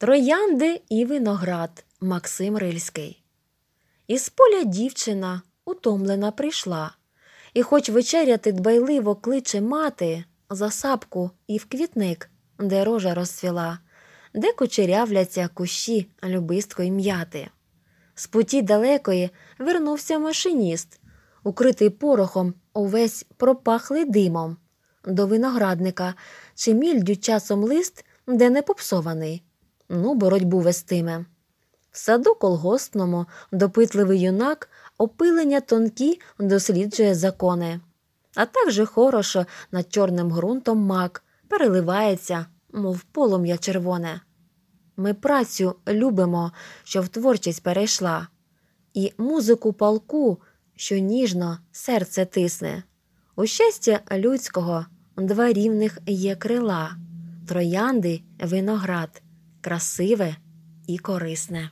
Троянди і виноград Максим Рильський. Із поля дівчина утомлена прийшла, і, хоч вечеряти дбайливо кличе мати, за сапку і в квітник, де рожа розцвіла, де кучерявляться кущі любисткої м'яти. З путі далекої вернувся машиніст, укритий порохом увесь пропахлий димом, до виноградника, чи мільдю часом лист, де не попсований ну боротьбу вестиме. В саду колгоспному допитливий юнак опилення тонкі досліджує закони, а також хорошо над чорним ґрунтом мак переливається, мов полум'я червоне. Ми працю любимо, що в творчість перейшла, і музику палку, що ніжно серце тисне. У щастя людського два рівних є крила, троянди виноград красиве і корисне.